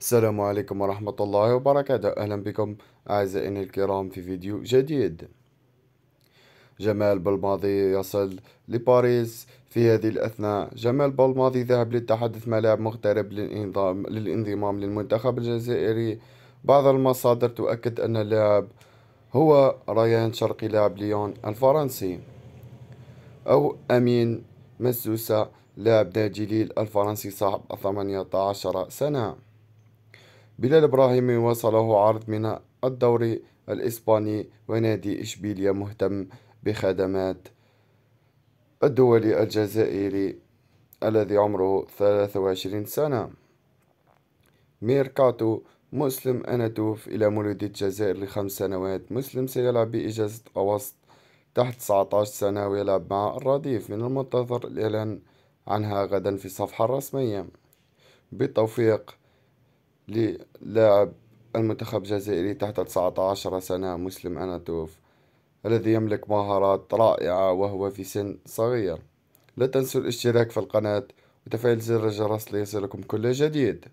السلام عليكم ورحمة الله وبركاته أهلا بكم أعزائنا الكرام في فيديو جديد جمال بالماضي يصل لباريس في هذه الأثناء جمال بالماضي ذهب للتحدث مع لاعب مغترب للإنضام للانضمام للمنتخب الجزائري بعض المصادر تؤكد أن اللاعب هو ريان شرقي لاعب ليون الفرنسي أو أمين مسوسة لاعب نادي ليل الفرنسي صاحب 18 سنة بلال إبراهيمي وصله عرض من الدوري الإسباني ونادي إشبيلية مهتم بخدمات الدولي الجزائري الذي عمره 23 سنة ميركاتو مسلم أناتوف إلى مولود الجزائر لخمس سنوات مسلم سيلعب بإجازة أوسط تحت 19 سنة ويلعب مع الرديف من المنتظر الإعلان عنها غدا في الصفحة الرسمية بالتوفيق للاعب المنتخب الجزائري تحت 19 سنة مسلم أناتوف الذي يملك مهارات رائعة وهو في سن صغير لا تنسوا الاشتراك في القناة وتفعيل زر الجرس ليصلكم كل جديد